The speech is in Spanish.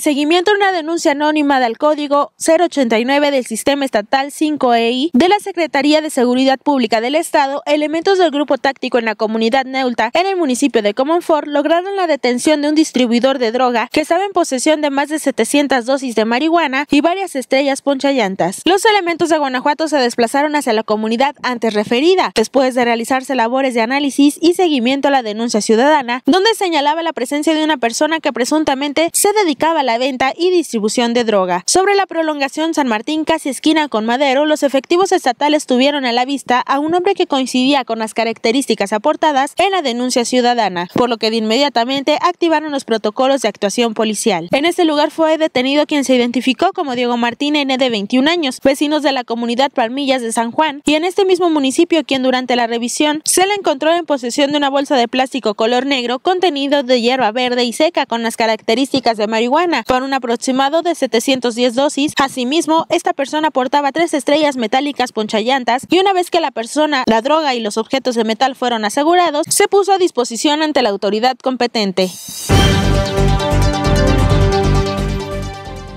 seguimiento a una denuncia anónima del código 089 del sistema estatal 5EI de la Secretaría de Seguridad Pública del Estado, elementos del grupo táctico en la comunidad Neulta, en el municipio de Comonfort, lograron la detención de un distribuidor de droga que estaba en posesión de más de 700 dosis de marihuana y varias estrellas ponchallantas. Los elementos de Guanajuato se desplazaron hacia la comunidad antes referida, después de realizarse labores de análisis y seguimiento a la denuncia ciudadana, donde señalaba la presencia de una persona que presuntamente se dedicaba a la venta y distribución de droga. Sobre la prolongación San Martín, casi esquina con Madero, los efectivos estatales tuvieron a la vista a un hombre que coincidía con las características aportadas en la denuncia ciudadana, por lo que de inmediatamente activaron los protocolos de actuación policial. En este lugar fue detenido quien se identificó como Diego Martín N. de 21 años, vecinos de la comunidad Palmillas de San Juan, y en este mismo municipio quien durante la revisión se le encontró en posesión de una bolsa de plástico color negro contenido de hierba verde y seca con las características de marihuana un aproximado de 710 dosis. Asimismo, esta persona portaba tres estrellas metálicas ponchallantas y una vez que la persona, la droga y los objetos de metal fueron asegurados, se puso a disposición ante la autoridad competente.